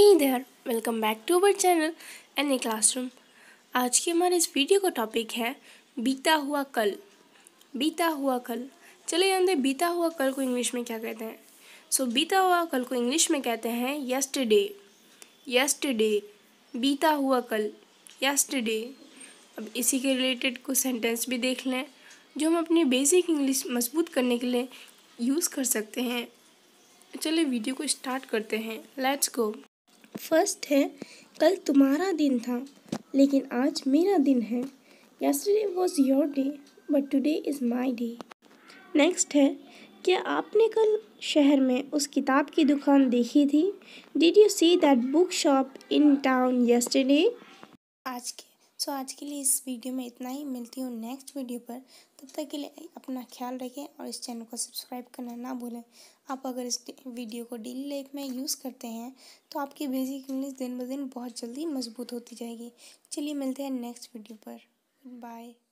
he there welcome back to our channel N A classroom आज के हमारे इस वीडियो का टॉपिक है बीता हुआ कल बीता हुआ कल चले जानते बीता हुआ कल को इंग्लिश में क्या कहते हैं सो so, बीता हुआ कल को इंग्लिश में कहते हैं यस्टरडे डे बीता हुआ कल डे अब इसी के रिलेटेड कुछ सेंटेंस भी देख लें जो हम अपनी बेसिक इंग्लिश मजबूत करने के लिए यूज़ कर सकते हैं चलिए वीडियो को स्टार्ट करते हैं लेट्स गो फर्स्ट है कल तुम्हारा दिन था लेकिन आज मेरा दिन है yesterday was your day but today is my day next है क्या आपने कल शहर में उस किताब की दुकान देखी थी did you see that book shop in town yesterday आज के सो आज के लिए इस वीडियो में इतना ही मिलती हूँ नेक्स्ट वीडियो पर तब तक के लिए अपना ख्याल रखें और इस चैनल को सब्सक्राइब करना ना भूलें आप अगर इस वीडियो को डेली लाइफ में यूज़ करते हैं तो आपकी बेसिक इंग्लिश दिन ब दिन बहुत जल्दी मजबूत होती जाएगी चलिए मिलते हैं नेक्स्ट वीडियो पर बाय